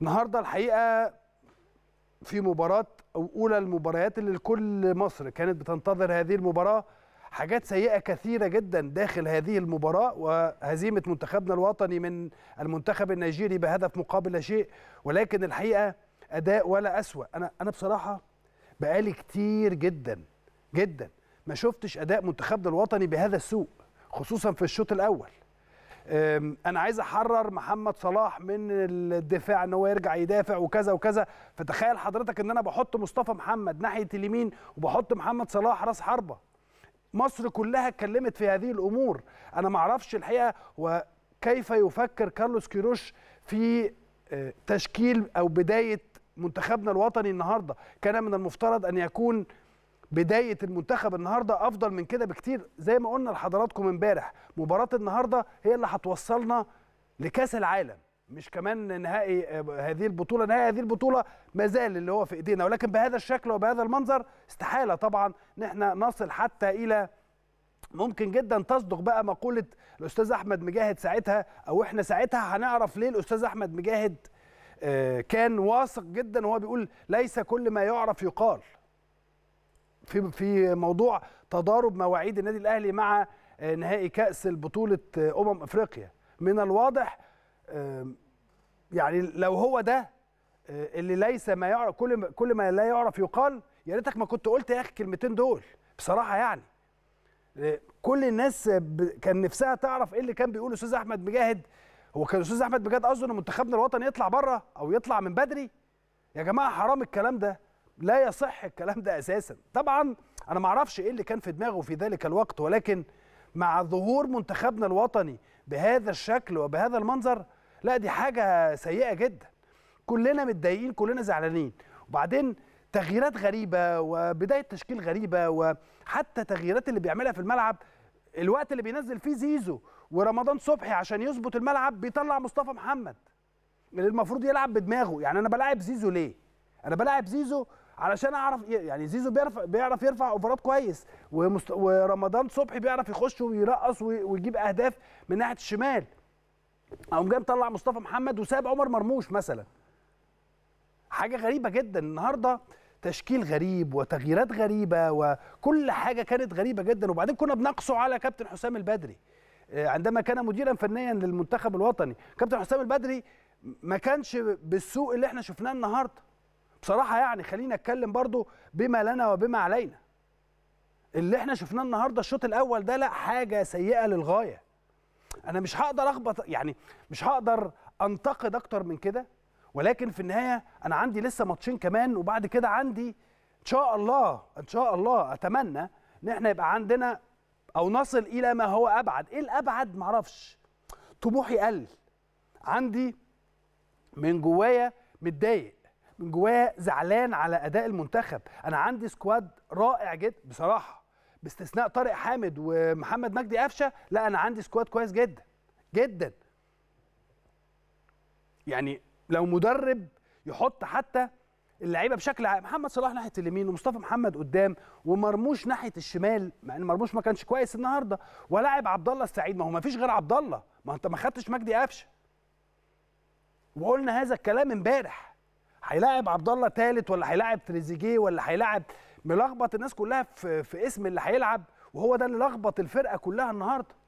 النهارده الحقيقه في مباراه او اولى المباريات اللي لكل مصر كانت بتنتظر هذه المباراه حاجات سيئه كثيره جدا داخل هذه المباراه وهزيمه منتخبنا الوطني من المنتخب النيجيري بهدف مقابل لا شيء ولكن الحقيقه اداء ولا اسوا انا انا بصراحه بقالي كتير جدا جدا ما شفتش اداء منتخبنا الوطني بهذا السوء خصوصا في الشوط الاول انا عايز احرر محمد صلاح من الدفاع ان هو يرجع يدافع وكذا وكذا فتخيل حضرتك ان انا بحط مصطفى محمد ناحيه اليمين وبحط محمد صلاح راس حربه مصر كلها اتكلمت في هذه الامور انا ما اعرفش الحقيقه وكيف يفكر كارلوس كيروش في أه، تشكيل او بدايه منتخبنا الوطني النهارده كان من المفترض ان يكون بدايه المنتخب النهارده افضل من كده بكتير زي ما قلنا لحضراتكم امبارح مباراه النهارده هي اللي هتوصلنا لكاس العالم مش كمان نهائي آه، هذه البطوله نهائي هذه البطوله ما زال اللي هو في ايدينا ولكن بهذا الشكل وبهذا المنظر استحاله طبعا ان احنا نصل حتى الى ممكن جدا تصدق بقى مقوله الاستاذ احمد مجاهد ساعتها او احنا ساعتها هنعرف ليه الاستاذ احمد مجاهد آه، كان واثق جدا وهو بيقول ليس كل ما يعرف يقال في في موضوع تضارب مواعيد النادي الاهلي مع آه، نهائي كاس البطوله آه، امم افريقيا من الواضح يعني لو هو ده آه، اللي ليس ما يعرف كل كل ما لا يعرف يقال يا ريتك ما كنت قلت يا اخي الكلمتين دول بصراحه يعني كل الناس كان نفسها تعرف ايه اللي كان بيقوله استاذ احمد مجاهد هو كان الاستاذ احمد مجاهد قصده ان منتخبنا الوطني يطلع بره او يطلع من بدري يا جماعه حرام الكلام ده لا يصح الكلام ده اساسا طبعا انا ما اعرفش ايه اللي كان في دماغه في ذلك الوقت ولكن مع ظهور منتخبنا الوطني بهذا الشكل وبهذا المنظر لا دي حاجه سيئه جدا كلنا متضايقين كلنا زعلانين وبعدين تغييرات غريبه وبدايه تشكيل غريبه وحتى تغييرات اللي بيعملها في الملعب الوقت اللي بينزل فيه زيزو ورمضان صبحي عشان يظبط الملعب بيطلع مصطفى محمد اللي المفروض يلعب بدماغه يعني انا بلاعب زيزو ليه انا بلاعب زيزو علشان اعرف يعني زيزو بيعرف بيعرف يرفع اوفرات كويس ومست... ورمضان صبحي بيعرف يخش ويرقص ويجيب اهداف من ناحيه الشمال او جاي مطلع مصطفى محمد وساب عمر مرموش مثلا حاجه غريبه جدا النهارده تشكيل غريب وتغييرات غريبه وكل حاجه كانت غريبه جدا وبعدين كنا بنقصه على كابتن حسام البدري آه، عندما كان مديرا فنيا للمنتخب الوطني كابتن حسام البدري ما كانش بالسوء اللي احنا شفناه النهارده بصراحه يعني خلينا اتكلم برضو بما لنا وبما علينا اللي احنا شفناه النهارده الشوط الاول ده لا حاجه سيئه للغايه انا مش هقدر اخبط يعني مش هقدر انتقد اكتر من كده ولكن في النهايه انا عندي لسه ماتشين كمان وبعد كده عندي ان شاء الله ان شاء الله اتمنى ان احنا يبقى عندنا او نصل الى ما هو ابعد ايه الابعد معرفش طموحي قل عندي من جوايا متضايق من جواه زعلان على اداء المنتخب انا عندي سكواد رائع جدا بصراحه باستثناء طارق حامد ومحمد مجدي قفشه لا انا عندي سكواد كويس جدا جدا يعني لو مدرب يحط حتى اللعيبه بشكل عام محمد صلاح ناحيه اليمين ومصطفى محمد قدام ومرموش ناحيه الشمال مع ان مرموش ما كانش كويس النهارده ولاعب عبد الله السعيد ما هو ما فيش غير عبد الله ما انت ما خدتش مجدي قفشه وقلنا هذا الكلام امبارح هيلاعب عبد الله ثالث ولا هيلاعب تريزيجيه ولا هيلاعب ملخبط الناس كلها في, في اسم اللي هيلعب وهو ده اللي لخبط الفرقه كلها النهارده